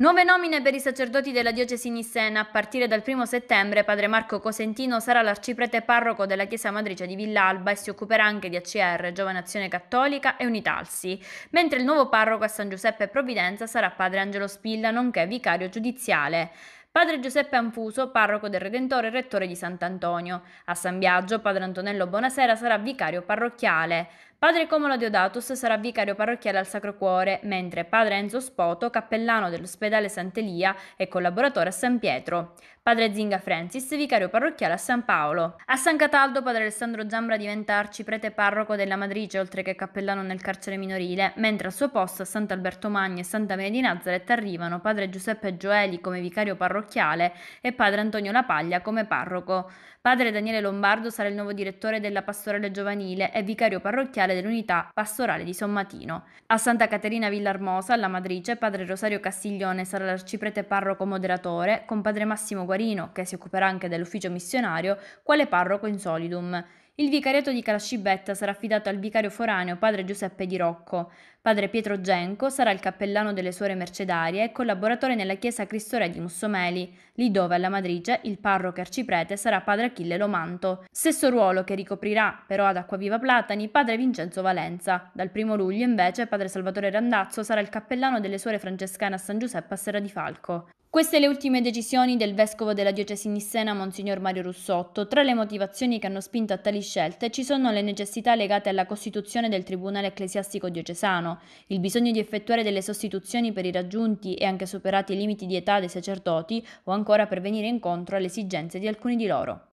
Nuove nomine per i sacerdoti della diocesi nissena. A partire dal 1 settembre, padre Marco Cosentino sarà l'arciprete parroco della chiesa madrice di Villalba e si occuperà anche di ACR, Giovane Azione Cattolica e Unitalsi, mentre il nuovo parroco a San Giuseppe Provvidenza sarà padre Angelo Spilla, nonché vicario giudiziale. Padre Giuseppe Anfuso, parroco del Redentore e rettore di Sant'Antonio. A San Biagio, padre Antonello Bonasera sarà vicario parrocchiale. Padre Comolo Deodatus sarà vicario parrocchiale al Sacro Cuore, mentre padre Enzo Spoto, cappellano dell'ospedale Sant'Elia e collaboratore a San Pietro. Padre Zinga Francis, vicario parrocchiale a San Paolo. A San Cataldo, padre Alessandro Zambra diventa arciprete parroco della Madrice, oltre che cappellano nel carcere minorile, mentre al suo posto a Sant'Alberto Magni e Santa Maria di Nazareth arrivano padre Giuseppe Gioeli come vicario parrocchiale e padre Antonio Lapaglia come parroco. Padre Daniele Lombardo sarà il nuovo direttore della pastorale giovanile e vicario parrocchiale Ospedale dell'Unità Pastorale di Sommatino. A Santa Caterina Villarmosa, alla Madrice, padre Rosario Castiglione sarà l'arciprete parroco moderatore, con padre Massimo Guarino, che si occuperà anche dell'ufficio missionario, quale parroco in solidum. Il vicariato di Calascibetta sarà affidato al vicario foraneo padre Giuseppe Di Rocco. Padre Pietro Genco sarà il cappellano delle suore mercedarie e collaboratore nella chiesa Cristo Re di Mussomeli, lì dove alla Madrige il parroco arciprete sarà padre Achille Lomanto. Stesso ruolo che ricoprirà però ad Acquaviva Platani padre Vincenzo Valenza. Dal primo luglio invece padre Salvatore Randazzo sarà il cappellano delle suore francescane a San Giuseppe a Serra di Falco. Queste le ultime decisioni del vescovo della diocesi nissena Monsignor Mario Russotto. Tra le motivazioni che hanno spinto a tali scelte ci sono le necessità legate alla costituzione del Tribunale ecclesiastico diocesano, il bisogno di effettuare delle sostituzioni per i raggiunti e anche superati limiti di età dei sacerdoti o ancora per venire incontro alle esigenze di alcuni di loro.